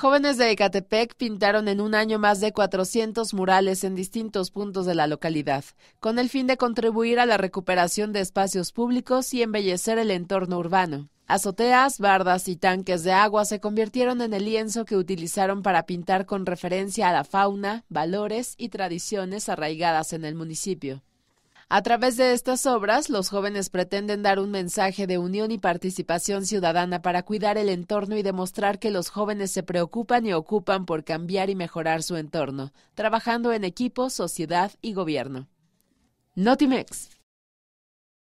Jóvenes de Ecatepec pintaron en un año más de 400 murales en distintos puntos de la localidad, con el fin de contribuir a la recuperación de espacios públicos y embellecer el entorno urbano. Azoteas, bardas y tanques de agua se convirtieron en el lienzo que utilizaron para pintar con referencia a la fauna, valores y tradiciones arraigadas en el municipio. A través de estas obras, los jóvenes pretenden dar un mensaje de unión y participación ciudadana para cuidar el entorno y demostrar que los jóvenes se preocupan y ocupan por cambiar y mejorar su entorno, trabajando en equipo, sociedad y gobierno. Notimex.